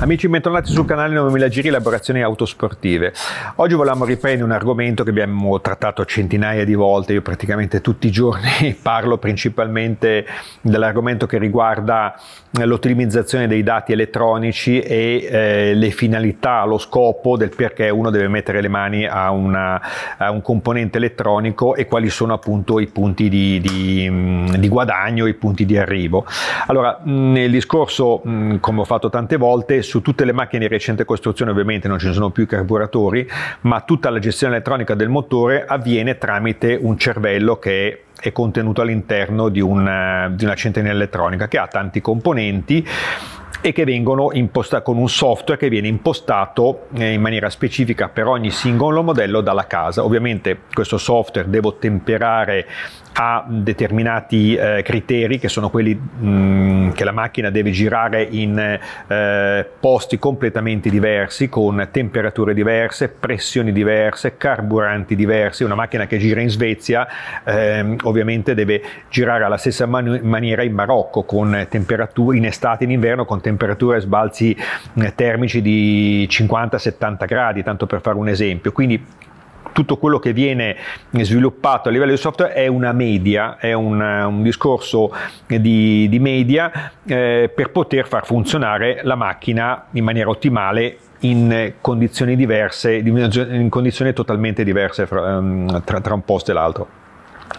Amici, bentornati sul canale 9000 Giri Elaborazioni Autosportive. Oggi volevamo riprendere un argomento che abbiamo trattato centinaia di volte, io praticamente tutti i giorni parlo principalmente dell'argomento che riguarda l'ottimizzazione dei dati elettronici e eh, le finalità, lo scopo del perché uno deve mettere le mani a, una, a un componente elettronico e quali sono appunto i punti di, di, di guadagno, i punti di arrivo. Allora, nel discorso, come ho fatto tante volte, su tutte le macchine di recente costruzione ovviamente non ci sono più i carburatori, ma tutta la gestione elettronica del motore avviene tramite un cervello che è è contenuto all'interno di una, eh, di una centrina elettronica che ha tanti componenti e che vengono impostati con un software che viene impostato eh, in maniera specifica per ogni singolo modello dalla casa. Ovviamente questo software devo temperare a determinati eh, criteri che sono quelli mh, mm, che la macchina deve girare in eh, posti completamente diversi con temperature diverse, pressioni diverse, carburanti diversi. Una macchina che gira in Svezia eh, ovviamente deve girare alla stessa man- maniera in Marocco, in estate e in inverno con temperature e sbalzi termici di 50-70 gradi, tanto per fare un esempio. Quindi tutto quello che viene sviluppato a livello di software è una media, è un, un discorso di, di media eh, per poter far funzionare la macchina in maniera ottimale in condizioni diverse, in condizioni totalmente diverse fra, ehm, tra, tra un posto e l'altro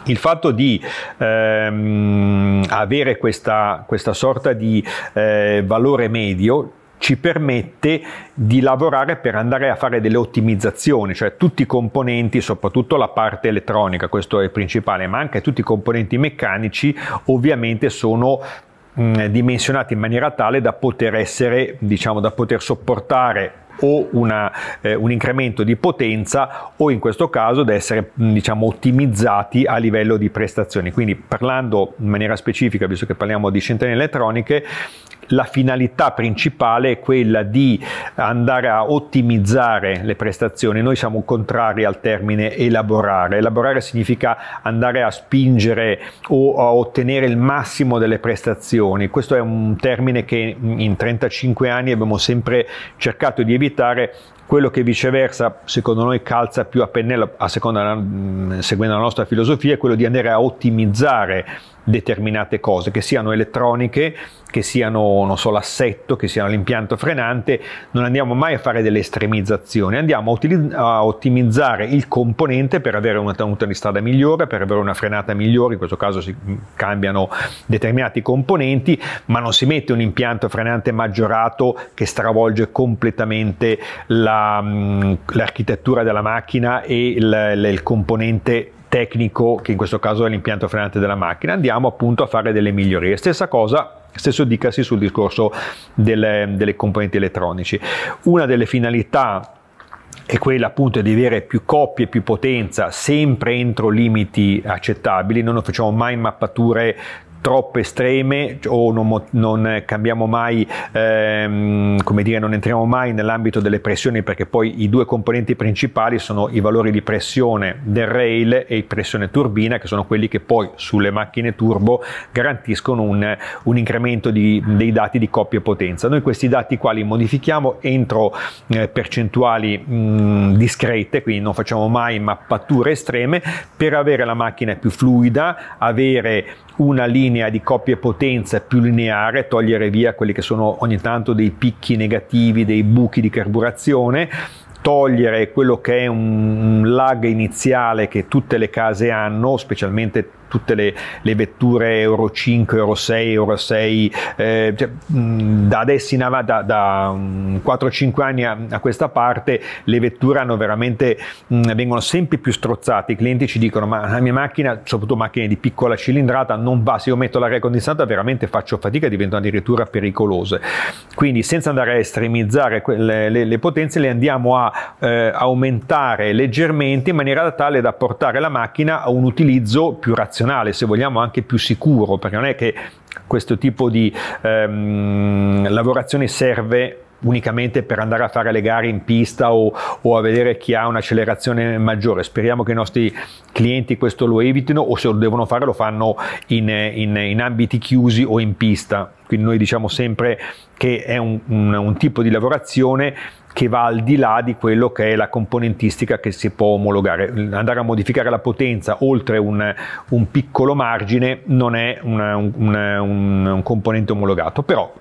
il fatto di ehm, avere questa, questa, sorta di eh, valore medio ci permette di lavorare per andare a fare delle ottimizzazioni, cioè tutti i componenti, soprattutto la parte elettronica, questo è il principale, ma anche tutti i componenti meccanici ovviamente sono mh, dimensionati in maniera tale da poter essere, diciamo, da poter sopportare o una, eh, un incremento di potenza o in questo caso da essere diciamo, ottimizzati a livello di prestazioni. Quindi parlando in maniera specifica, visto che parliamo di centrali elettroniche, la finalità principale è quella di andare a ottimizzare le prestazioni. Noi siamo contrari al termine elaborare. Elaborare significa andare a spingere o a ottenere il massimo delle prestazioni. Questo è un termine che in 35 anni abbiamo sempre cercato di evitare quello che viceversa secondo noi calza più a pennello a seconda, mm, seguendo la nostra filosofia è quello di andare a ottimizzare determinate cose, che siano elettroniche, che siano non so, l'assetto, che siano l'impianto frenante, non andiamo mai a fare delle estremizzazioni, andiamo a, ottimizzare il componente per avere una tenuta di strada migliore, per avere una frenata migliore, in questo caso si mm, cambiano determinati componenti, ma non si mette un impianto frenante maggiorato che stravolge completamente la, mm, l'architettura della macchina e il, il componente tecnico, che in questo caso è l'impianto frenante della macchina, andiamo appunto a fare delle migliorie. Stessa cosa Stesso dicasi sul discorso delle, delle, componenti elettronici. Una delle finalità è quella appunto di avere più coppie, più potenza, sempre entro limiti accettabili, non facciamo mai mappature troppo estreme o non, non cambiamo mai, ehm, come dire, non entriamo mai nell'ambito delle pressioni perché poi i due componenti principali sono i valori di pressione del rail e pressione turbina che sono quelli che poi sulle macchine turbo garantiscono un, un incremento di, dei dati di coppia e potenza. Noi questi dati qua li modifichiamo entro eh, percentuali mh, mm, discrete, quindi non facciamo mai mappature estreme per avere la macchina più fluida, avere una linea linea di coppie potenza più lineare, togliere via quelli che sono ogni tanto dei picchi negativi, dei buchi di carburazione, togliere quello che è un lag iniziale che tutte le case hanno, specialmente tutte le, le, vetture Euro 5, Euro 6, Euro 6, eh, cioè, mh, da adesso in avanti, da, da 4-5 anni a, a, questa parte, le vetture hanno veramente, mh, vengono sempre più strozzate, i clienti ci dicono ma la mia macchina, soprattutto macchine di piccola cilindrata, non va, se io metto l'aria condensata veramente faccio fatica, diventano addirittura pericolose. Quindi senza andare a estremizzare le, le, le potenze le andiamo a eh, aumentare leggermente in maniera tale da portare la macchina a un utilizzo più razionale internazionale, se vogliamo anche più sicuro, perché non è che questo tipo di ehm, lavorazione serve unicamente per andare a fare le gare in pista o, o a vedere chi ha un'accelerazione maggiore. Speriamo che i nostri clienti questo lo evitino o se lo devono fare lo fanno in, in, in ambiti chiusi o in pista. Quindi noi diciamo sempre che è un, un, un tipo di lavorazione che va al di là di quello che è la componentistica che si può omologare. Andare a modificare la potenza oltre un, un piccolo margine non è una, un, un, un componente omologato, però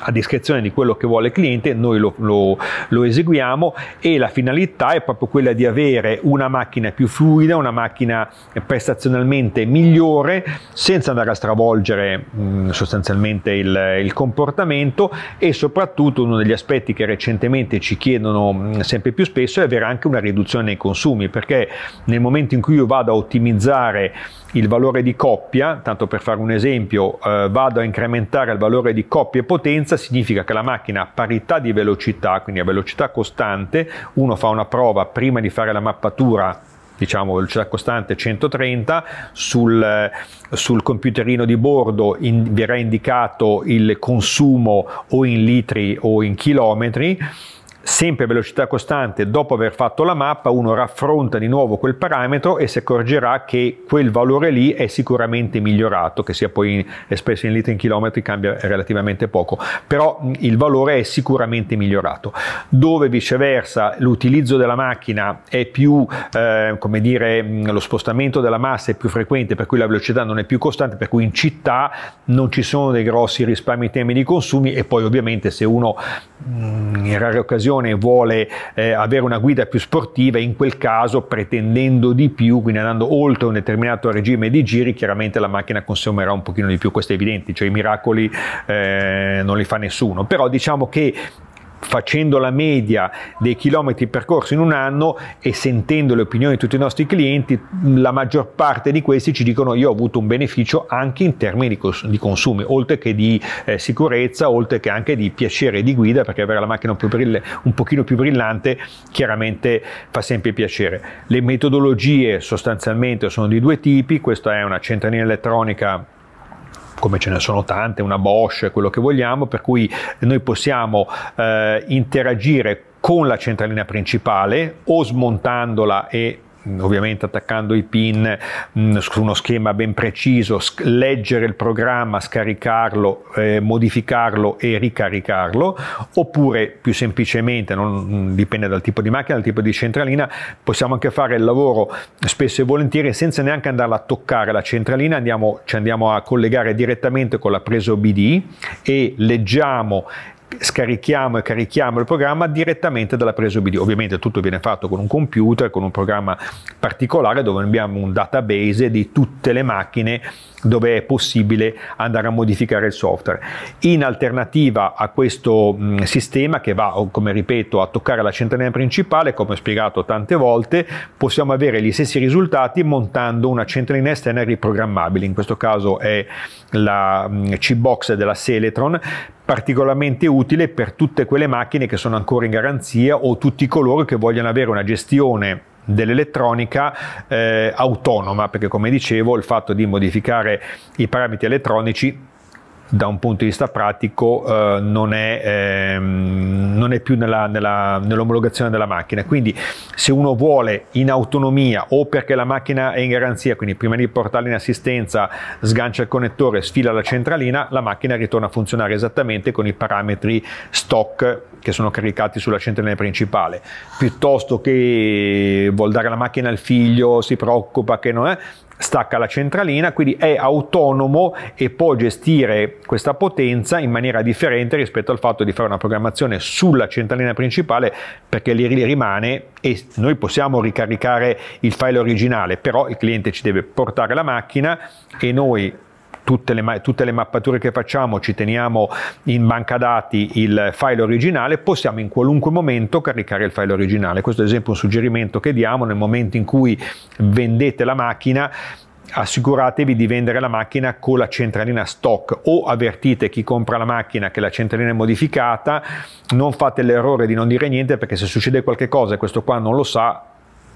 a discrezione di quello che vuole il cliente, noi lo, lo, lo, eseguiamo e la finalità è proprio quella di avere una macchina più fluida, una macchina prestazionalmente migliore, senza andare a stravolgere mh, sostanzialmente il, il, comportamento e soprattutto uno degli aspetti che recentemente ci chiedono sempre più spesso è avere anche una riduzione nei consumi, perché nel momento in cui io vado a ottimizzare il valore di coppia, tanto per fare un esempio, eh, vado a incrementare il valore di coppia e potenza, differenza significa che la macchina a parità di velocità, quindi a velocità costante, uno fa una prova prima di fare la mappatura diciamo velocità costante 130, sul, eh, sul computerino di bordo in, verrà indicato il consumo o in litri o in chilometri sempre a velocità costante dopo aver fatto la mappa uno raffronta di nuovo quel parametro e si accorgerà che quel valore lì è sicuramente migliorato che sia poi in, espresso in litri in chilometri cambia relativamente poco però mm, il valore è sicuramente migliorato dove viceversa l'utilizzo della macchina è più eh, come dire mm, lo spostamento della massa è più frequente per cui la velocità non è più costante per cui in città non ci sono dei grossi risparmi in termini di consumi e poi ovviamente se uno mm, in rare occasioni formazione, vuole eh, avere una guida più sportiva, in quel caso pretendendo di più, quindi andando oltre un determinato regime di giri, chiaramente la macchina consumerà un pochino di più, questo è evidente, cioè i miracoli eh, non li fa nessuno, però diciamo che facendo la media dei chilometri percorsi in un anno e sentendo le opinioni di tutti i nostri clienti, la maggior parte di questi ci dicono io ho avuto un beneficio anche in termini di, consumi, oltre che di eh, sicurezza, oltre che anche di piacere di guida, perché avere la macchina un, brille, un pochino più brillante chiaramente fa sempre piacere. Le metodologie sostanzialmente sono di due tipi, questa è una centralina elettronica come ce ne sono tante, una Bosch, quello che vogliamo, per cui noi possiamo eh, interagire con la centralina principale o smontandola e ovviamente attaccando i pin mh, mm, su uno schema ben preciso, sc- leggere il programma, scaricarlo, eh, modificarlo e ricaricarlo, oppure più semplicemente, non mh, mm, dipende dal tipo di macchina, dal tipo di centralina, possiamo anche fare il lavoro spesso e volentieri senza neanche andarla a toccare la centralina, andiamo, ci andiamo a collegare direttamente con la presa OBD e leggiamo scarichiamo e carichiamo il programma direttamente dalla presa UBD. Ovviamente tutto viene fatto con un computer, con un programma particolare dove abbiamo un database di tutte le macchine dove è possibile andare a modificare il software. In alternativa a questo mm, sistema che va, come ripeto, a toccare la centralina principale, come ho spiegato tante volte, possiamo avere gli stessi risultati montando una centralina esterna riprogrammabile, in questo caso è la mm, C-Box della Seletron, particolarmente utile per tutte quelle macchine che sono ancora in garanzia o tutti coloro che vogliono avere una gestione dell'elettronica eh, autonoma, perché come dicevo il fatto di modificare i parametri elettronici da un punto di vista pratico eh, non, è, ehm, non, è, più nella, nella, nell'omologazione della macchina. Quindi se uno vuole in autonomia o perché la macchina è in garanzia, quindi prima di portarla in assistenza sgancia il connettore, sfila la centralina, la macchina ritorna a funzionare esattamente con i parametri stock che sono caricati sulla centralina principale, piuttosto che vuol dare la macchina al figlio, si preoccupa che non è, stacca la centralina, quindi è autonomo e può gestire questa potenza in maniera differente rispetto al fatto di fare una programmazione sulla centralina principale perché lì rimane e noi possiamo ricaricare il file originale, però il cliente ci deve portare la macchina e noi tutte le, tutte le, mappature che facciamo, ci teniamo in banca dati il file originale, possiamo in qualunque momento caricare il file originale. Questo è ad esempio un suggerimento che diamo nel momento in cui vendete la macchina assicuratevi di vendere la macchina con la centralina stock o avvertite chi compra la macchina che la centralina è modificata, non fate l'errore di non dire niente perché se succede qualcosa e questo qua non lo sa,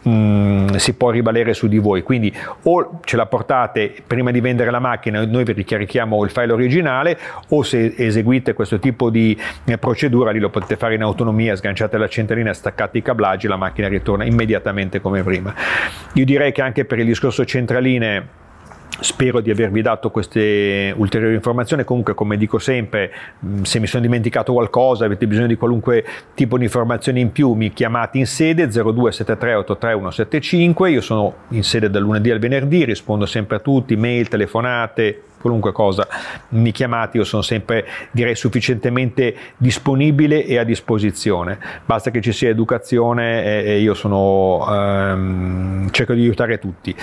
Mm, si può rivalere su di voi. Quindi o ce la portate prima di vendere la macchina, e noi vi ricarichiamo il file originale, o se eseguite questo tipo di eh, procedura, lì lo potete fare in autonomia, sganciate la centralina, staccate i cablaggi, la macchina ritorna immediatamente come prima. Io direi che anche per il discorso centraline Spero di avervi dato queste ulteriori informazioni, comunque come dico sempre, mm, se mi sono dimenticato qualcosa, avete bisogno di qualunque tipo di informazione in più, mi chiamate in sede 0273 83175, io sono in sede dal lunedì al venerdì, rispondo sempre a tutti, mail, telefonate, qualunque cosa mi chiamate, io sono sempre direi sufficientemente disponibile e a disposizione. Basta che ci sia educazione e, e io sono, ehm, cerco di aiutare tutti.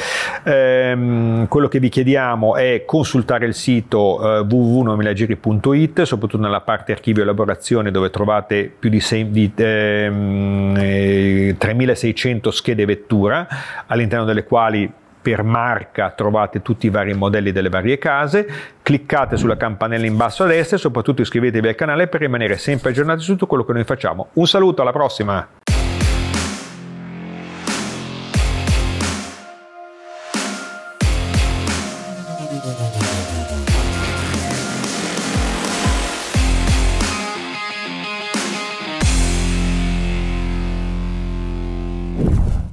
Ehm, quello che vi chiediamo è consultare il sito eh, www.nomilagiri.it, soprattutto nella parte archivio e elaborazione dove trovate più di, sei, di ehm, 3600 eh, schede vettura, all'interno delle quali per marca trovate tutti i vari modelli delle varie case, cliccate sulla campanella in basso a destra e soprattutto iscrivetevi al canale per rimanere sempre aggiornati su tutto quello che noi facciamo. Un saluto, alla prossima!